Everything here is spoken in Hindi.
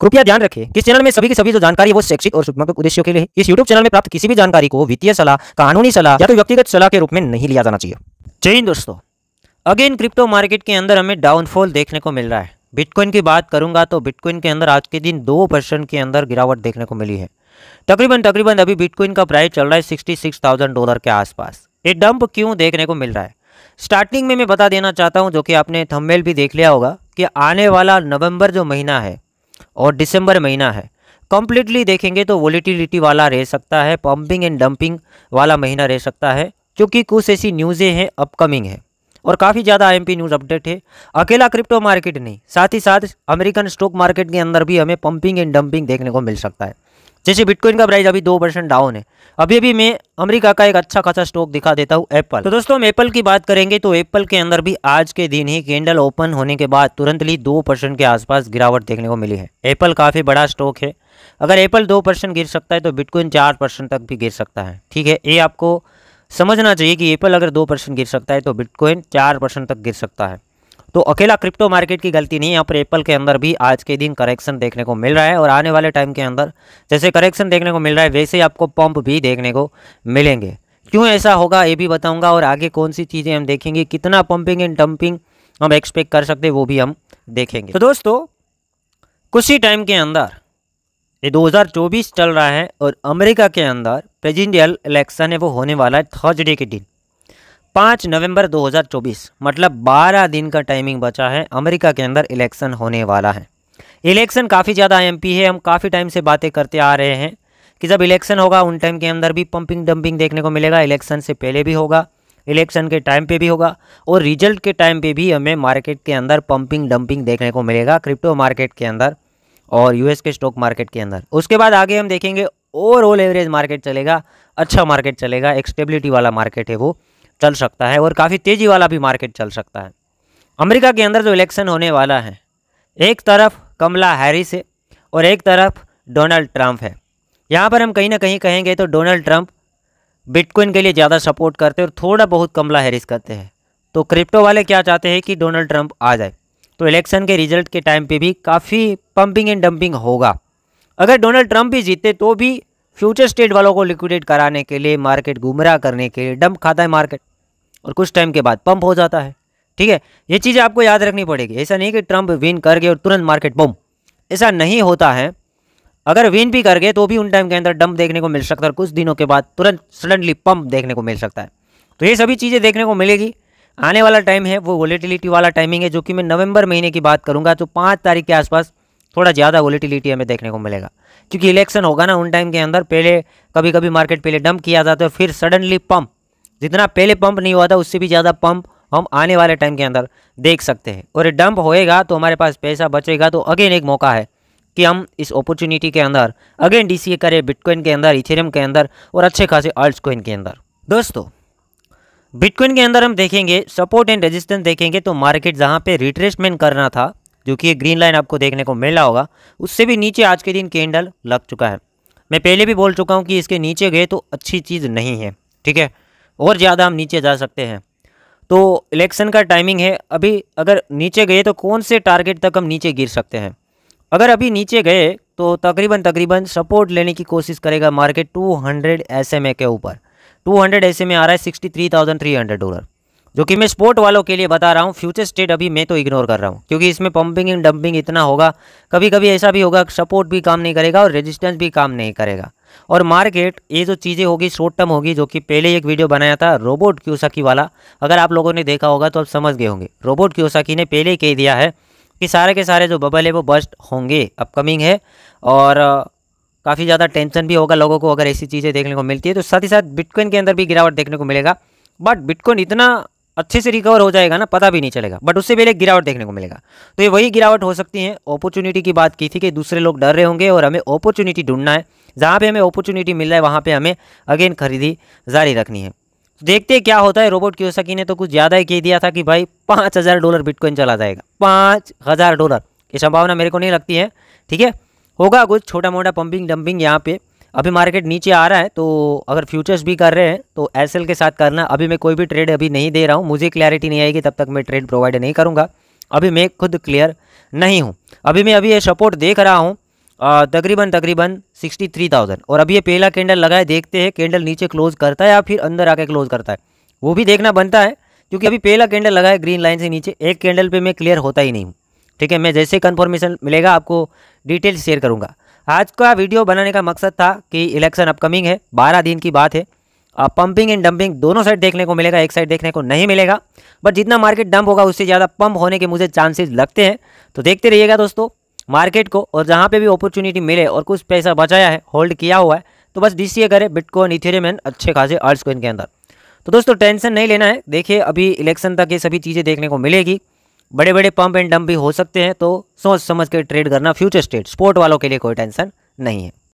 कृपया ध्यान रखें कि चैनल में सभी की सभी जो जानकारी है वो शैक्षिक और शुभात्मक उद्देश्यों के लिए है इस यूट्यूब चैनल में प्राप्त किसी भी जानकारी को वित्तीय सलाह कानूनी सलाह या तो व्यक्तिगत सलाह के रूप में नहीं लिया जाना चाहिए जय हिंद दोस्तों अगेन क्रिप्टो मार्केट के अंदर हमें डाउनफॉल देखने को मिल रहा है बिटकॉइन की बात करूंगा तो बिटकॉइन के अंदर आज के दिन दो परसेंट के अंदर गिरावट देखने को मिली है तकरीबन तकरीबन अभी बिटकॉइन का प्राइस चल रहा है सिक्सटी सिक्स थाउजेंड डॉलर के आसपास ये डंप क्यों देखने को मिल रहा है स्टार्टिंग में मैं बता देना चाहता हूँ जो कि आपने थमेल भी देख लिया होगा कि आने वाला नवंबर जो महीना है और दिसंबर महीना है कम्प्लीटली देखेंगे तो वॉलीटिलिटी वाला रह सकता है पम्पिंग एंड डंपिंग वाला महीना रह सकता है क्योंकि कुछ ऐसी न्यूज़ें हैं अपकमिंग है और काफ़ी ज़्यादा आई न्यूज़ अपडेट है अकेला क्रिप्टो मार्केट नहीं साथ ही साथ अमेरिकन स्टॉक मार्केट के अंदर भी हमें पंपिंग एंड डंपिंग देखने को मिल सकता है जैसे बिटकॉइन का प्राइस अभी दो परसेंट डाउन है अभी अभी मैं अमेरिका का एक अच्छा खासा स्टॉक दिखा देता हूँ एप्पल तो दोस्तों हम एप्पल की बात करेंगे तो एप्पल के अंदर भी आज के दिन ही कैंडल ओपन होने के बाद तुरंत ही दो परसेंट के आसपास गिरावट देखने को मिली है एप्पल काफ़ी बड़ा स्टॉक है अगर एप्पल दो परसेंट गिर सकता है तो बिटकॉइन चार परसेंट तक भी गिर सकता है ठीक है ये आपको समझना चाहिए कि एप्पल अगर दो परसेंट गिर सकता है तो बिटकॉइन चार परसेंट तक गिर सकता है तो अकेला क्रिप्टो मार्केट की गलती नहीं यहाँ पर एप्पल के अंदर भी आज के दिन करेक्शन देखने को मिल रहा है और आने वाले टाइम के अंदर जैसे करेक्शन देखने को मिल रहा है वैसे ही आपको पंप भी देखने को मिलेंगे क्यों ऐसा होगा ये भी बताऊंगा और आगे कौन सी चीज़ें हम देखेंगे कितना पंपिंग एंड डंपिंग हम एक्सपेक्ट कर सकते वो भी हम देखेंगे तो दोस्तों कुछ ही टाइम के अंदर ये 2024 चल रहा है और अमेरिका के अंदर प्रेजिडेंशियल इलेक्शन है वो होने वाला है थर्सडे के दिन पाँच नवंबर 2024 मतलब 12 दिन का टाइमिंग बचा है अमेरिका के अंदर इलेक्शन होने वाला है इलेक्शन काफ़ी ज़्यादा एम है हम काफ़ी टाइम से बातें करते आ रहे हैं कि जब इलेक्शन होगा उन टाइम के अंदर भी पंपिंग डंपिंग देखने को मिलेगा इलेक्शन से पहले भी होगा इलेक्शन के टाइम पे भी होगा और रिजल्ट के टाइम पे भी हमें मार्केट के अंदर पंपिंग डंपिंग देखने को मिलेगा क्रिप्टो मार्केट के अंदर और यूएस के स्टॉक मार्केट के अंदर उसके बाद आगे हम देखेंगे ओवरऑल एवरेज मार्केट चलेगा अच्छा मार्केट चलेगा एक स्टेबिलिटी वाला मार्केट है वो चल सकता है और काफ़ी तेज़ी वाला भी मार्केट चल सकता है अमेरिका के अंदर जो इलेक्शन होने वाला है एक तरफ कमला हैरिस है और एक तरफ डोनाल्ड ट्रंप है यहाँ पर हम कहीं ना कहीं कहेंगे तो डोनाल्ड ट्रंप बिटकॉइन के लिए ज़्यादा सपोर्ट करते हैं और थोड़ा बहुत कमला हैरिस करते हैं तो क्रिप्टो वाले क्या चाहते हैं कि डोनाल्ड ट्रंप आ जाए तो इलेक्शन के रिजल्ट के टाइम पर भी काफ़ी पम्पिंग एंड डंपिंग होगा अगर डोनाल्ड ट्रंप भी जीते तो भी फ्यूचर स्टेट वालों को लिक्विडेट कराने के लिए मार्केट गुमराह करने के लिए डंप खाता है मार्केट और कुछ टाइम के बाद पंप हो जाता है ठीक है ये चीज़ें आपको याद रखनी पड़ेगी ऐसा नहीं कि ट्रंप विन कर गए और तुरंत मार्केट बम ऐसा नहीं होता है अगर विन भी कर गए तो भी उन टाइम के अंदर डंप देखने को मिल सकता है और कुछ दिनों के बाद तुरंत सडनली पंप देखने को मिल सकता है तो ये सभी चीज़ें देखने को मिलेगी आने वाला टाइम है वो वॉलीटिलिटी वाला टाइमिंग है जो कि मैं नवंबर महीने की बात करूंगा तो पाँच तारीख के आसपास थोड़ा ज़्यादा वॉलीटिलिटी हमें देखने को मिलेगा क्योंकि इलेक्शन होगा ना उन टाइम के अंदर पहले कभी कभी मार्केट पहले डंप किया जाता है और फिर सडनली पंप जितना पहले पंप नहीं हुआ था उससे भी ज़्यादा पंप हम आने वाले टाइम के अंदर देख सकते हैं और डंप होएगा तो हमारे पास पैसा बचेगा तो अगेन एक मौका है कि हम इस अपॉर्चुनिटी के अंदर अगेन डी करें बिटकॉइन के अंदर इथेरियम के अंदर और अच्छे खासे आल्ट कोइन के अंदर दोस्तों बिटकॉइन के अंदर हम देखेंगे सपोर्ट एंड रेजिस्टेंस देखेंगे तो मार्केट जहाँ पे रिट्रेसमेंट करना था जो कि ग्रीन लाइन आपको देखने को मिला होगा उससे भी नीचे आज के दिन कैंडल लग चुका है मैं पहले भी बोल चुका हूँ कि इसके नीचे गए तो अच्छी चीज़ नहीं है ठीक है और ज़्यादा हम नीचे जा सकते हैं तो इलेक्शन का टाइमिंग है अभी अगर नीचे गए तो कौन से टारगेट तक हम नीचे गिर सकते हैं अगर अभी नीचे गए तो तकरीबन तकरीबन सपोर्ट लेने की कोशिश करेगा मार्केट 200 हंड्रेड के ऊपर 200 एसएमए आ रहा है 63,300 डॉलर जो कि मैं स्पोर्ट वालों के लिए बता रहा हूँ फ्यूचर स्टेट अभी मैं तो इग्नोर कर रहा हूँ क्योंकि इसमें पंपिंग एंड डंपिंग इतना होगा कभी कभी ऐसा भी होगा सपोर्ट भी काम नहीं करेगा और रेजिस्टेंस भी काम नहीं करेगा और मार्केट ये जो चीज़ें होगी शॉर्ट टर्म होगी जो कि पहले एक वीडियो बनाया था रोबोट क्यूसाकी वाला अगर आप लोगों ने देखा होगा तो आप समझ गए होंगे रोबोट क्यूसाकी ने पहले ही कह दिया है कि सारे के सारे जो बबल है वो बस्ट होंगे अपकमिंग है और काफ़ी ज़्यादा टेंशन भी होगा लोगों को अगर ऐसी चीज़ें देखने को मिलती है तो साथ ही साथ बिटकॉइन के अंदर भी गिरावट देखने को मिलेगा बट बिटकॉइन इतना अच्छे से रिकवर हो जाएगा ना पता भी नहीं चलेगा बट उससे पहले गिरावट देखने को मिलेगा तो ये वही गिरावट हो सकती है अपॉर्चुनिटी की बात की थी कि दूसरे लोग डर रहे होंगे और हमें अपॉर्चुनिटी ढूंढना है जहाँ पे हमें अपॉर्चुनिटी मिल रहा है वहाँ पे हमें अगेन खरीदी जारी रखनी है तो देखते क्या होता है रोबोट कियोसाकी ने तो कुछ ज़्यादा ही कह दिया था कि भाई पाँच हज़ार डॉलर बिटकॉइन चला जाएगा पाँच हज़ार डॉलर ये संभावना मेरे को नहीं लगती है ठीक है होगा कुछ छोटा मोटा पंपिंग डंपिंग यहाँ पर अभी मार्केट नीचे आ रहा है तो अगर फ्यूचर्स भी कर रहे हैं तो एस के साथ करना अभी मैं कोई भी ट्रेड अभी नहीं दे रहा हूँ मुझे क्लैरिटी नहीं आएगी तब तक मैं ट्रेड प्रोवाइड नहीं करूँगा अभी मैं खुद क्लियर नहीं हूँ अभी मैं अभी ये सपोर्ट देख रहा हूँ तकरीबन तकरीबन सिक्सटी थ्री थाउजेंड और अभी ये पहला कैंडल लगाए देखते हैं कैंडल नीचे क्लोज करता है या फिर अंदर आके क्लोज करता है वो भी देखना बनता है क्योंकि अभी पहला कैंडल लगा है ग्रीन लाइन से नीचे एक कैंडल पे मैं क्लियर होता ही नहीं हूँ ठीक है मैं जैसे कन्फर्मेशन मिलेगा आपको डिटेल शेयर करूँगा आज का वीडियो बनाने का मकसद था कि इलेक्शन अपकमिंग है बारह दिन की बात है पंपिंग एंड डंपिंग दोनों साइड देखने को मिलेगा एक साइड देखने को नहीं मिलेगा बट जितना मार्केट डंप होगा उससे ज़्यादा पंप होने के मुझे चांसेस लगते हैं तो देखते रहिएगा दोस्तों मार्केट को और जहाँ पे भी अपॉर्चुनिटी मिले और कुछ पैसा बचाया है होल्ड किया हुआ है तो बस ए करें बिटकॉइन इथेरियम अच्छे खासे आर्ट्स को के अंदर तो दोस्तों टेंशन नहीं लेना है देखिए अभी इलेक्शन तक ये सभी चीज़ें देखने को मिलेगी बड़े बड़े पंप एंड डंप भी हो सकते हैं तो सोच समझ के ट्रेड करना फ्यूचर स्टेट स्पोर्ट वालों के लिए कोई टेंशन नहीं है